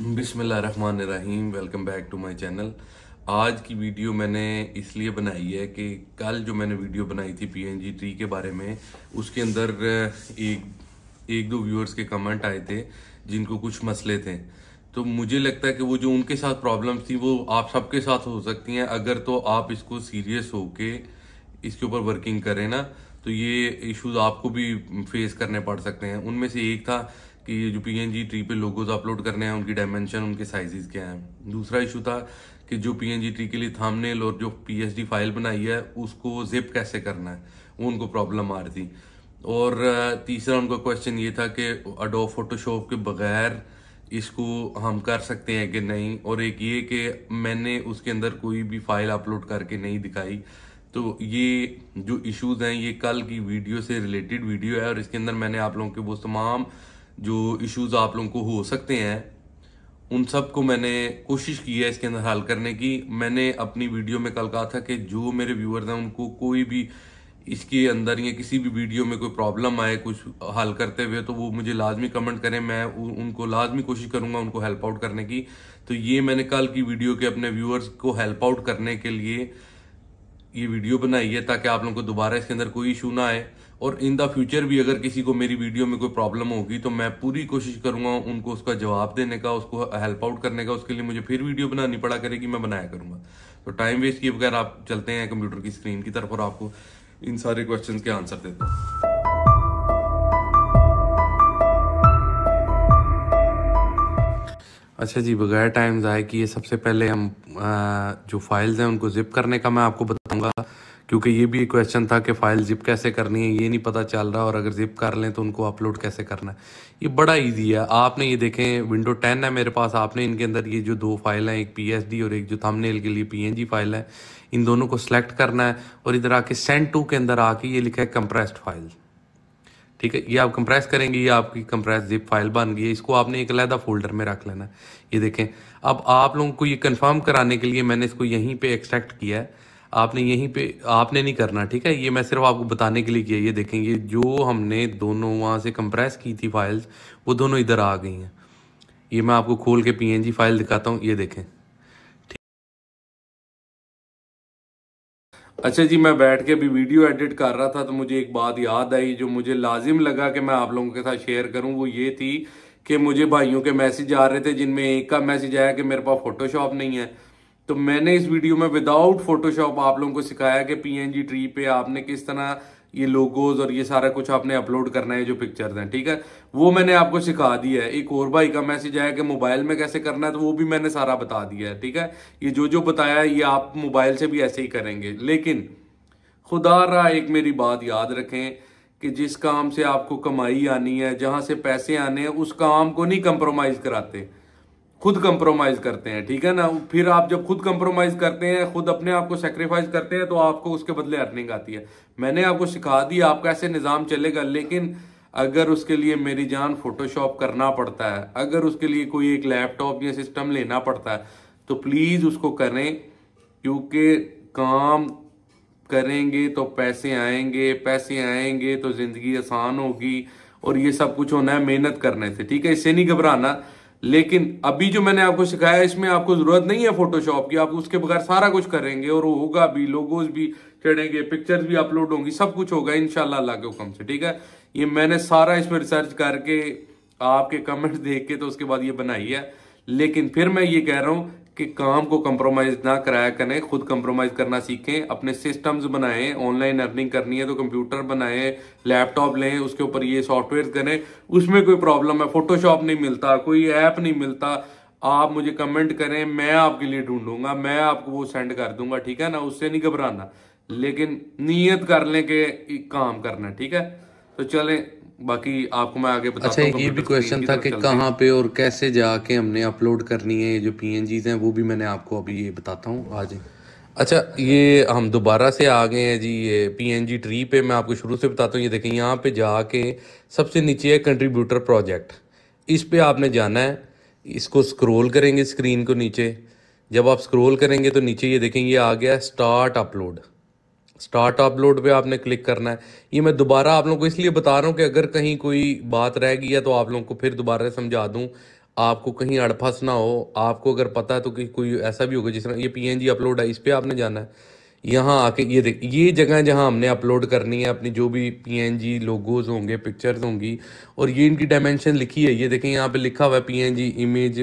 बिसमीम welcome back to my channel आज की वीडियो मैंने इसलिए बनाई है कि कल जो मैंने वीडियो बनाई थी पीएनजी ट्री के बारे में उसके अंदर एक एक दो व्यूअर्स के कमेंट आए थे जिनको कुछ मसले थे तो मुझे लगता है कि वो जो उनके साथ प्रॉब्लम्स थी वो आप सबके साथ हो सकती हैं अगर तो आप इसको सीरियस होके इसके ऊपर वर्किंग करें ना तो ये इश्यूज आपको भी फेस करने पड़ सकते हैं उनमें से एक था कि ये जो पी ट्री पे लोगोज अपलोड करने हैं उनकी डायमेंशन उनके साइजेस क्या हैं दूसरा इशू था कि जो पी ट्री के लिए थामनेल और जो पी फाइल बनाई है उसको जिप कैसे करना है वो उनको प्रॉब्लम आ रही थी और तीसरा उनका क्वेश्चन ये था कि अडो फोटोशॉप के बगैर इसको हम कर सकते हैं कि नहीं और एक ये कि मैंने उसके अंदर कोई भी फाइल अपलोड करके नहीं दिखाई तो ये जो इश्यूज़ हैं ये कल की वीडियो से रिलेटेड वीडियो है और इसके अंदर मैंने आप लोगों के वो तमाम जो इश्यूज आप लोगों को हो सकते हैं उन सब को मैंने कोशिश की है इसके अंदर हल करने की मैंने अपनी वीडियो में कल कहा था कि जो मेरे व्यूअर्स हैं उनको कोई भी इसके अंदर या किसी भी वीडियो में कोई प्रॉब्लम आए कुछ हल करते हुए तो वो मुझे लाजमी कमेंट करें मैं उनको लाजमी कोशिश करूंगा उनको हेल्प आउट करने की तो ये मैंने कल की वीडियो के अपने व्यूअर्स को हेल्प आउट करने के लिए ये वीडियो बनाई है ताकि आप लोगों को दोबारा इसके अंदर कोई इशू ना आए और इन द फ्यूचर भी अगर किसी को मेरी वीडियो में कोई प्रॉब्लम होगी तो मैं पूरी कोशिश करूंगा उनको उसका जवाब देने का उसको हेल्प आउट करने का उसके लिए मुझे फिर वीडियो बनानी पड़ा करेगी मैं बनाया करूंगा तो टाइम वेस्ट किए बगैर आप चलते हैं कंप्यूटर की स्क्रीन की तरफ और आपको इन सारे क्वेश्चन के आंसर देता हैं अच्छा जी बगैर टाइम कि ये सबसे पहले हम आ, जो फाइल्स हैं उनको जिप करने का मैं आपको बता बताऊंगा क्योंकि ये भी क्वेश्चन था कि फ़ाइल जिप कैसे करनी है ये नहीं पता चल रहा और अगर जिप कर लें तो उनको अपलोड कैसे करना है ये बड़ा इजी है आपने ये देखें विंडो 10 है मेरे पास आपने इनके अंदर ये जो दो फाइल हैं एक पीएसडी और एक जो थंबनेल के लिए पीएनजी फाइल है इन दोनों को सिलेक्ट करना है और इधर आके सेंड टू के अंदर आके ये लिखा है कंप्रेस्ड फाइल ठीक है ये आप कंप्रेस करेंगे ये आपकी कंप्रेस जिप फाइल बन गई है इसको आपने एक अलहदा फोल्डर में रख लेना है ये देखें अब आप लोगों को ये कंफर्म कराने के लिए मैंने इसको यहीं पे एक्सट्रैक्ट किया है आपने यहीं पे आपने नहीं करना ठीक है ये मैं सिर्फ आपको बताने के लिए किया ये देखेंगे जो हमने दोनों वहाँ से कंप्रेस की थी फाइल्स वो दोनों इधर आ गई हैं ये मैं आपको खोल के पी फाइल दिखाता हूँ ये देखें अच्छा जी मैं बैठ के अभी वीडियो एडिट कर रहा था तो मुझे एक बात याद आई जो मुझे लाजिम लगा कि मैं आप लोगों के साथ शेयर करूं वो ये थी कि मुझे भाइयों के मैसेज आ रहे थे जिनमें एक का मैसेज आया कि मेरे पास फोटोशॉप नहीं है तो मैंने इस वीडियो में विदाउट फोटोशॉप आप लोगों को सिखाया कि पीएनजी ट्री पे आपने किस तरह ये लोगोज और ये सारा कुछ आपने अपलोड करना है जो पिक्चर हैं ठीक है वो मैंने आपको सिखा दिया है एक और भाई का मैसेज आया कि मोबाइल में कैसे करना है तो वो भी मैंने सारा बता दिया है ठीक है ये जो जो बताया ये आप मोबाइल से भी ऐसे ही करेंगे लेकिन खुदा रहा एक मेरी बात याद रखें कि जिस काम से आपको कमाई आनी है जहाँ से पैसे आने हैं उस काम को नहीं कंप्रोमाइज़ कराते खुद कंप्रोमाइज करते हैं ठीक है ना फिर आप जब खुद कंप्रोमाइज करते हैं खुद अपने आप को सेक्रीफाइस करते हैं तो आपको उसके बदले अर्निंग आती है मैंने आपको सिखा दिया आपका ऐसे निज़ाम चलेगा लेकिन अगर उसके लिए मेरी जान फोटोशॉप करना पड़ता है अगर उसके लिए कोई एक लैपटॉप या सिस्टम लेना पड़ता है तो प्लीज़ उसको करें क्योंकि काम करेंगे तो पैसे आएंगे पैसे आएंगे तो ज़िंदगी आसान होगी और ये सब कुछ होना है मेहनत करने से ठीक है इससे नहीं घबराना लेकिन अभी जो मैंने आपको सिखाया इसमें आपको जरूरत नहीं है फोटोशॉप की आप उसके बगैर सारा कुछ करेंगे और वो होगा भी लोगोज भी चढ़ेंगे पिक्चर्स भी अपलोड होंगी सब कुछ होगा इनशाला अल्लाह के हुक्म से ठीक है ये मैंने सारा इसमें रिसर्च करके आपके कमेंट्स देख के तो उसके बाद ये बनाई है लेकिन फिर मैं ये कह रहा हूं कि काम को कंप्रोमाइज ना कराया करें खुद कंप्रोमाइज करना सीखें अपने सिस्टम्स बनाएं ऑनलाइन अर्निंग करनी है तो कंप्यूटर बनाएं लैपटॉप लें उसके ऊपर ये सॉफ्टवेयर करें उसमें कोई प्रॉब्लम है फोटोशॉप नहीं मिलता कोई ऐप नहीं मिलता आप मुझे कमेंट करें मैं आपके लिए ढूंढूंगा मैं आपको वो सेंड कर दूंगा ठीक है ना उससे नहीं घबराना लेकिन नीयत कर लें कि काम करना ठीक है तो चलें बाकी आपको मैं आगे बताता अच्छा ये भी क्वेश्चन था कि कहाँ पे और कैसे जाके हमने अपलोड करनी है ये जो पी हैं वो भी मैंने आपको अभी ये बताता हूँ आज अच्छा ये हम दोबारा से आ गए हैं जी ये पी ट्री पे मैं आपको शुरू से बताता हूँ ये देखें यहाँ पे जाके सबसे नीचे है कंट्रीब्यूटर प्रोजेक्ट इस पे आपने जाना है इसको स्क्रोल करेंगे स्क्रीन को नीचे जब आप स्क्रोल करेंगे तो नीचे ये देखेंगे आ गया स्टार्ट अपलोड स्टार्ट अपलोड पे आपने क्लिक करना है ये मैं दोबारा आप लोगों को इसलिए बता रहा हूँ कि अगर कहीं कोई बात रह गई है तो आप लोगों को फिर दोबारा समझा दूँ आपको कहीं अड़फस ना हो आपको अगर पता है तो कि कोई ऐसा भी होगा जिस तरह ये पीएनजी अपलोड है इस पर आपने जाना है यहाँ आके ये देख ये जगह है जहाँ हमने अपलोड करनी है अपनी जो भी पीएनजी लोगोज होंगे पिक्चर्स होंगी और ये इनकी डायमेंशन लिखी है ये देखें यहाँ पे लिखा हुआ है PNG image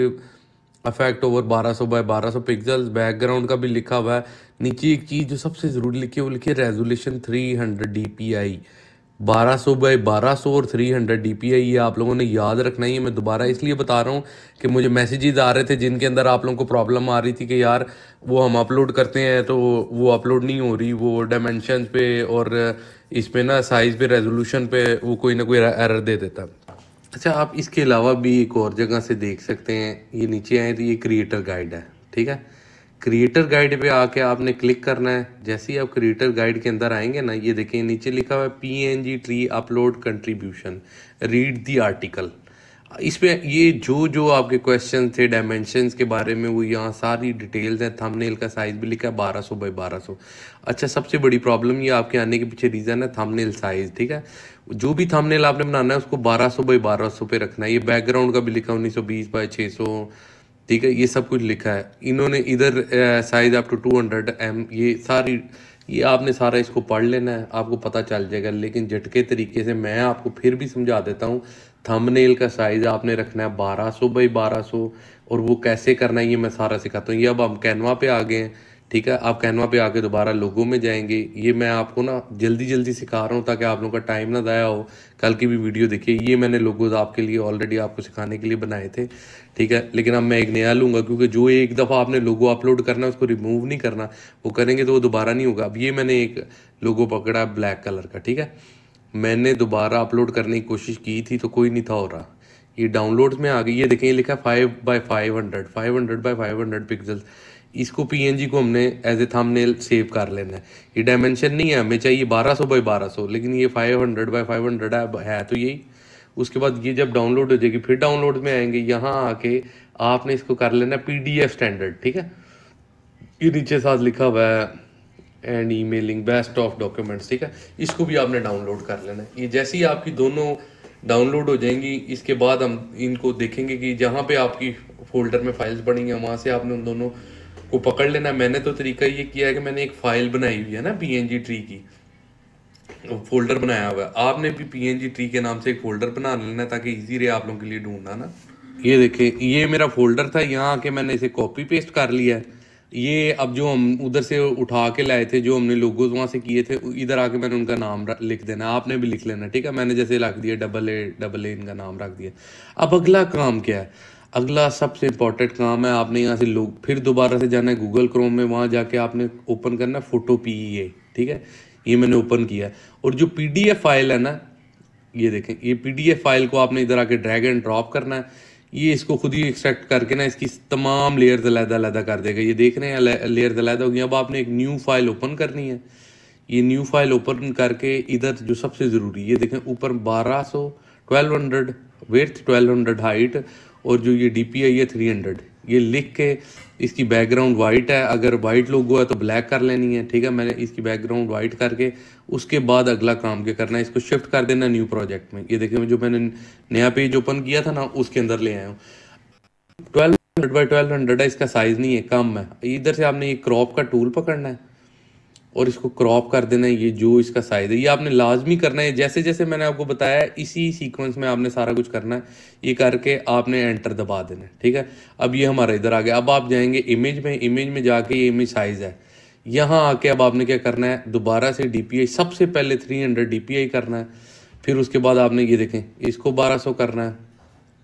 effect over 1200 by 1200 pixels background का भी लिखा हुआ है नीचे एक चीज़ जो सबसे ज़रूरी लिखी है वो लिखी है रेजोल्यूशन 300 dpi 1200 बाई सौ और 300 आई ये आप लोगों ने याद रखना ही है मैं दोबारा इसलिए बता रहा हूँ कि मुझे मैसेजेज आ रहे थे जिनके अंदर आप लोगों को प्रॉब्लम आ रही थी कि यार वो हम अपलोड करते हैं तो वो अपलोड नहीं हो रही वो डायमेंशन पे और इस पर ना साइज़ पे रेजोल्यूशन पे वो कोई ना कोई एरर दे देता है अच्छा आप इसके अलावा भी एक और जगह से देख सकते हैं ये नीचे आए तो ये क्रिएटर गाइड है ठीक है क्रिएटर गाइड पे आके आपने क्लिक करना है जैसे ही आप क्रिएटर गाइड के अंदर आएंगे ना ये देखें नीचे लिखा हुआ है P N G tree upload contribution read the article इसमें ये जो जो आपके क्वेश्चन थे डायमेंशन के बारे में वो यहाँ सारी डिटेल्स हैं थंबनेल का साइज़ भी लिखा है बारह सौ बाई बारह सौ अच्छा सबसे बड़ी प्रॉब्लम ये आपके आने के पीछे रीज़न है थंबनेल साइज़ ठीक है जो भी थंबनेल आपने बनाना है उसको बारह सौ बाई बारह सौ पे रखना है ये बैकग्राउंड का भी लिखा है उन्नीस सौ बीस बाई छः सौ ठीक है ये सब कुछ लिखा है इन्होंने इधर साइज़ आप टू टू हंड्रेड एम ये सारी ये आपने सारा इसको पढ़ लेना है आपको पता चल जाएगा लेकिन झटके तरीके से मैं आपको फिर भी समझा देता हूँ थंबनेल का साइज आपने रखना है 1200 बाई सौ और वो कैसे करना है ये मैं सारा सिखाता हूँ ये अब हम कैनवा पे आ गए हैं ठीक है आप कैनवा पे आके दोबारा लोगों में जाएंगे ये मैं आपको ना जल्दी जल्दी सिखा रहा हूँ ताकि आप लोगों का टाइम ना ज़ाया हो कल की भी वीडियो देखिए ये मैंने लोगोज आपके लिए ऑलरेडी आपको सिखाने के लिए बनाए थे ठीक है लेकिन अब मैं एक नया लूँगा क्योंकि जो एक दफ़ा आपने लोगो अपलोड करना है उसको रिमूव नहीं करना वो करेंगे तो वो दोबारा नहीं होगा अब ये मैंने एक लोगो पकड़ा ब्लैक कलर का ठीक है मैंने दोबारा अपलोड करने की कोशिश की थी तो कोई नहीं था हो रहा ये डाउनलोड में आ गई ये देखें ये लिखा है five by five hundred five hundred by five hundred pixels इसको पीएनजी को हमने एज ए थंबनेल सेव कर लेना है ये डायमेंशन नहीं है हमें चाहिए बारह सौ बाई बारह सौ लेकिन ये five hundred by five hundred है तो यही उसके बाद ये जब डाउनलोड हो जाएगी फिर डाउनलोड में आएंगे यहाँ आके आपने इसको कर लेना पी स्टैंडर्ड ठीक है ये नीचे साथ लिखा हुआ है and emailing best of documents ठीक है इसको भी आपने डाउनलोड कर लेना है ये जैसे ही आपकी दोनों डाउनलोड हो जाएंगी इसके बाद हम इनको देखेंगे कि जहाँ पे आपकी फोल्डर में फाइल्स बढ़ेंगे वहाँ से आपने उन दोनों को पकड़ लेना मैंने तो तरीका ये किया है कि मैंने एक फ़ाइल बनाई हुई है ना पी ट्री की फोल्डर तो बनाया हुआ है आपने भी पी ट्री के नाम से एक फोल्डर बना लेना ताकि ईजी रहे आप लोगों के लिए ढूंढना ना ये देखिए ये मेरा फोल्डर था यहाँ आके मैंने इसे कॉपी पेस्ट कर लिया है ये अब जो हम उधर से उठा के लाए थे जो हमने लोगोज वहाँ से किए थे इधर आके मैंने उनका नाम लिख देना आपने भी लिख लेना ठीक है मैंने जैसे रख दिया डबल ए डबल ए इनका नाम रख दिया अब अगला काम क्या है अगला सबसे इम्पॉर्टेंट काम है आपने यहाँ से लोग फिर दोबारा से जाना है गूगल क्रोम में वहाँ जाके आपने ओपन करना है फोटो पी ठीक है ये मैंने ओपन किया और जो पी फाइल है ना ये देखें ये पी फाइल को आपने इधर आके ड्रैग एंड ड्रॉप करना है ये इसको खुद ही एक्सट्रैक्ट करके ना इसकी तमाम लेयर अलहदा अलहदा कर देगा ये देख रहे हैं लेयर्स अलहदा होगी अब आपने एक न्यू फाइल ओपन करनी है ये न्यू फाइल ओपन करके इधर जो सबसे ज़रूरी ये देखें ऊपर 1200 1200 वेथ हंड्रेड हाइट और जो ये डी पी आई है थ्री हंड्रेड ये लिख के इसकी बैकग्राउंड वाइट है अगर वाइट लोगो है तो ब्लैक कर लेनी है ठीक है मैंने इसकी बैकग्राउंड वाइट करके उसके बाद अगला काम क्या करना है इसको शिफ्ट कर देना न्यू प्रोजेक्ट में ये देखिए जो मैंने नया पेज ओपन किया था ना उसके अंदर ले आया हूँ twelve hundred by twelve hundred है इसका साइज़ नहीं है कम है इधर से आपने ये क्रॉप का टूल पकड़ना है और इसको क्रॉप कर देना है ये जो इसका साइज है ये आपने लाजमी करना है जैसे जैसे मैंने आपको बताया इसी सीक्वेंस में आपने सारा कुछ करना है ये करके आपने एंटर दबा देना है ठीक है अब ये हमारा इधर आ गया अब आप जाएंगे इमेज में इमेज में जाके ये इमेज साइज़ है यहाँ आके अब आपने क्या करना है दोबारा से डी सबसे पहले थ्री हंड्रेड करना है फिर उसके बाद आपने ये देखें इसको बारह सौ करना है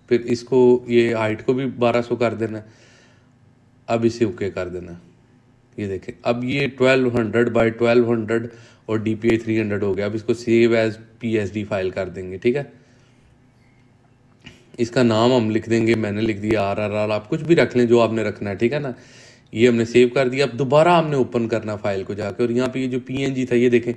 फिर इसको ये हाइट को भी बारह सौ कर देना है अब इसे ओके कर देना है ये देखें अब ये 1200 बाय 1200 और डी पी थ्री हंड्रेड हो गया अब इसको save as P S D file कर देंगे ठीक है इसका नाम हम लिख देंगे मैंने लिख दिया आर आर आर आप कुछ भी रख लें जो आपने रखना है ठीक है ना ये हमने सेव कर दिया अब दोबारा हमने ओपन करना फाइल को जाके और यहाँ पे ये जो पी था ये देखें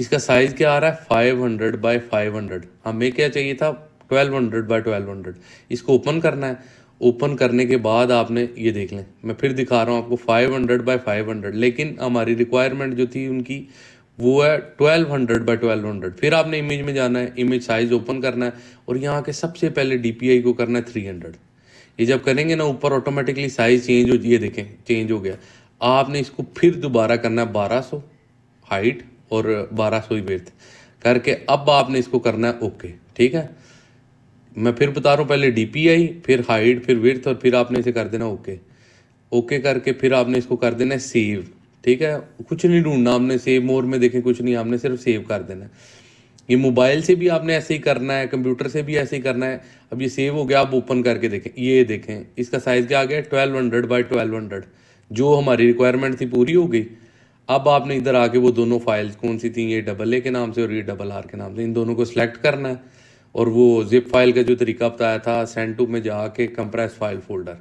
इसका साइज़ क्या आ रहा है five hundred by five hundred हमें क्या चाहिए था twelve hundred by twelve hundred इसको ओपन करना है ओपन करने के बाद आपने ये देख लें मैं फिर दिखा रहा हूँ आपको 500 हंड्रेड बाई फाइव लेकिन हमारी रिक्वायरमेंट जो थी उनकी वो है 1200 हंड्रेड बाई ट्वेल्व फिर आपने इमेज में जाना है इमेज साइज ओपन करना है और यहाँ के सबसे पहले डी को करना है थ्री ये जब करेंगे ना ऊपर ऑटोमेटिकली साइज चेंज हो ये देखें चेंज हो गया आपने इसको फिर दोबारा करना है सौ हाइट और बारह सौ वेथ करके अब आपने इसको करना है ओके ठीक है मैं फिर बता रहा हूँ पहले डी पी आई फिर हाइट फिर विर्थ और फिर आपने इसे कर देना ओके ओके करके फिर आपने इसको कर देना है सेव ठीक है कुछ नहीं ढूंढना आपने सेव मोर में देखें कुछ नहीं आपने सिर्फ सेव कर देना है ये मोबाइल से भी आपने ऐसे ही करना है कंप्यूटर से भी ऐसे ही करना है अब ये सेव हो गया आप ओपन करके देखें ये देखें इसका साइज़ क्या आ गया twelve hundred by twelve hundred जो हमारी रिक्वायरमेंट थी पूरी हो गई अब आपने इधर आके वो दोनों फाइल्स कौन सी थी ये डबल ए के नाम से और ये डबल आर के नाम से इन दोनों को सिलेक्ट करना है और वो जिप फाइल का जो तरीका बताया था सेंटू में जाके कंप्रेस फाइल फोल्डर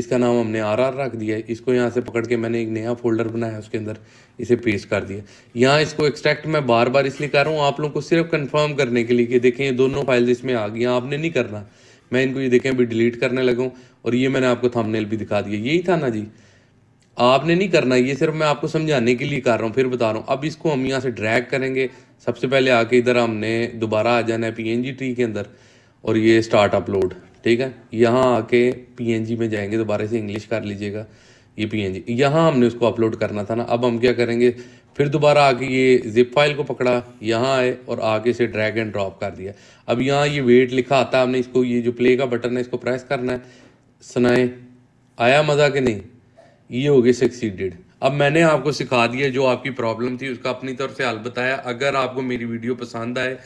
इसका नाम हमने आर आर रख दिया इसको यहाँ से पकड़ के मैंने एक नया फोल्डर बनाया उसके अंदर इसे पेस्ट कर दिया यहाँ इसको एक्सट्रैक्ट मैं बार बार इसलिए कर रहा हूँ आप लोगों को सिर्फ कंफर्म करने के लिए कि देखें ये दोनों फाइल इसमें आ गई आपने नहीं करना मैं इनको ये देखें अभी डिलीट करने लगा और ये मैंने आपको थंबनेल भी दिखा दिया यही था ना जी आपने नहीं करना ये सिर्फ मैं आपको समझाने के लिए कर रहा हूँ फिर बता रहा हूँ अब इसको हम यहाँ से ड्रैग करेंगे सबसे पहले आके इधर हमने दोबारा आ जाना है पी ट्री के अंदर और ये स्टार्ट अपलोड ठीक है यहाँ आके पी में जाएंगे दोबारा से इंग्लिश कर लीजिएगा ये पी एन जी यहाँ हमने उसको अपलोड करना था ना अब हम क्या करेंगे फिर दोबारा आके ये जिप फाइल को पकड़ा यहाँ आए और आके इसे ड्रैग एंड ड्रॉप कर दिया अब यहाँ ये वेट लिखा आता है हमने इसको ये जो प्ले का बटन है इसको प्रेस करना है सुनाए आया मज़ा कि नहीं ये हो गए सक्सीडेड अब मैंने आपको सिखा दिया जो आपकी प्रॉब्लम थी उसका अपनी तरफ से हाल बताया अगर आपको मेरी वीडियो पसंद आए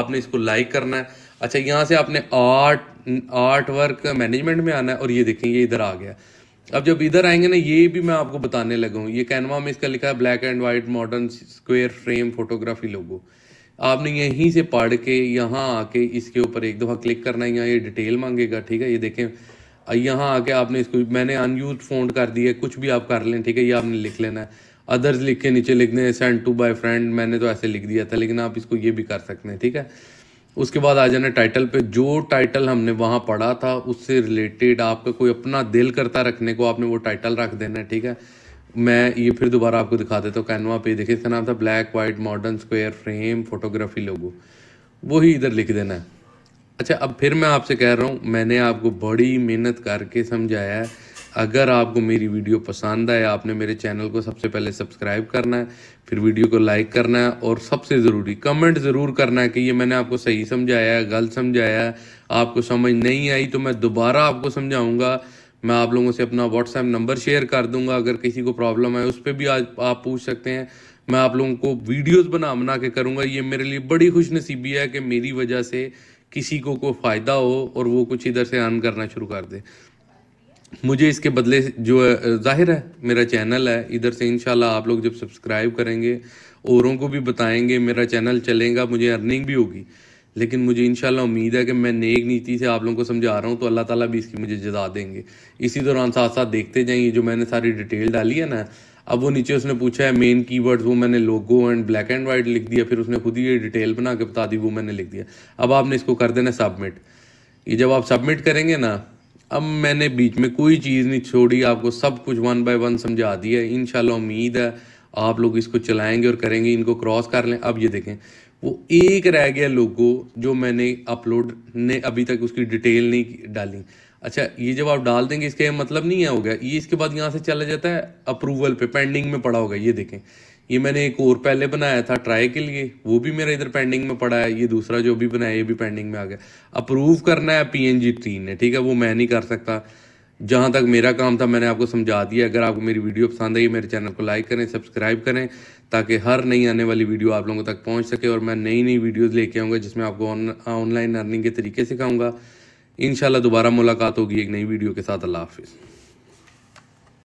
आपने इसको लाइक करना है अच्छा यहाँ से आपने आर्ट आर्ट वर्क मैनेजमेंट में आना है और ये देखें ये इधर आ गया अब जब इधर आएंगे ना ये भी मैं आपको बताने लगा हूँ ये कैनवा में इसका लिखा है black and white modern square frame photography logo आपने यहीं से पढ़ के यहाँ आके इसके ऊपर एक दफ़ा क्लिक करना है यहाँ ये डिटेल मांगेगा ठीक है ये देखें यहाँ आके आपने इसको मैंने अनयूज फोन कर दिए कुछ भी आप कर लें ठीक है ये आपने लिख लेना है अदर्स लिख के नीचे लिख दें सेंड टू बाय फ्रेंड मैंने तो ऐसे लिख दिया था लेकिन आप इसको ये भी कर सकते हैं ठीक है उसके बाद आ जाना टाइटल पे जो टाइटल हमने वहाँ पढ़ा था उससे रिलेटेड आपका कोई अपना दिल करता रखने को आपने वो टाइटल रख देना है ठीक है मैं ये फिर दोबारा आपको दिखा देता हूँ कैनवा पे देखिए इसका नाम था black white modern square frame photography logo वही इधर लिख देना है अच्छा अब फिर मैं आपसे कह रहा हूँ मैंने आपको बड़ी मेहनत करके समझाया है अगर आपको मेरी वीडियो पसंद आए आपने मेरे चैनल को सबसे पहले सब्सक्राइब करना है फिर वीडियो को लाइक करना है और सबसे ज़रूरी कमेंट ज़रूर करना है कि ये मैंने आपको सही समझाया है गलत समझाया है आपको समझ नहीं आई तो मैं दोबारा आपको समझाऊँगा मैं आप लोगों से अपना व्हाट्सएप नंबर शेयर कर दूंगा अगर किसी को प्रॉब्लम है उस पर भी आज आप पूछ सकते हैं मैं आप लोगों को वीडियोस बना बना के करूंगा ये मेरे लिए बड़ी खुशनसीबी है कि मेरी वजह से किसी को कोई फ़ायदा हो और वो कुछ इधर से अर्न करना शुरू कर दे मुझे इसके बदले जो है जाहिर है मेरा चैनल है इधर से इन आप लोग जब सब्सक्राइब करेंगे औरों को भी बताएंगे मेरा चैनल चलेगा मुझे अर्निंग भी होगी लेकिन मुझे इन उम्मीद है कि मैं नेक नीति से आप लोगों को समझा रहा हूँ तो अल्लाह ताला भी इसकी मुझे जजा देंगे इसी दौरान साथ साथ देखते जाइए जो मैंने सारी डिटेल डाली है ना अब वो नीचे उसने पूछा है मेन कीवर्ड्स वो मैंने logo and black and white लिख दिया फिर उसने खुद ही ये डिटेल बना के बता दी वो मैंने लिख दिया अब आपने इसको कर देना सबमिट ये जब आप सबमिट करेंगे ना अब मैंने बीच में कोई चीज़ नहीं छोड़ी आपको सब कुछ वन बाय वन समझा दिया है इन उम्मीद है आप लोग इसको चलाएंगे और करेंगे इनको क्रॉस कर लें अब ये देखें वो एक रह गया लोगो जो मैंने अपलोड ने अभी तक उसकी डिटेल नहीं डाली अच्छा ये जब आप डाल देंगे इसका मतलब नहीं है हो गया ये इसके बाद यहाँ से चला जाता है अप्रूवल पे पेंडिंग में पड़ा होगा ये देखें ये मैंने एक और पहले बनाया था ट्राई के लिए वो भी मेरा इधर पेंडिंग में पड़ा है ये दूसरा जो भी बनाया ये भी पेंडिंग में आ गया अप्रूव करना है पी एन जी तीन ने ठीक है वो मैं नहीं कर सकता जहाँ तक मेरा काम था मैंने आपको समझा दिया अगर आपको मेरी वीडियो पसंद आई मेरे चैनल को लाइक करें सब्सक्राइब करें ताकि हर नई आने वाली वीडियो आप लोगों तक पहुँच सके और मैं नई नई वीडियोज़ लेके आऊँगा जिसमें आपको ऑनलाइन अर्निंग के तरीके सिखाऊँगा इन दोबारा मुलाकात होगी एक नई वीडियो के साथ अल्लाह हाफिज़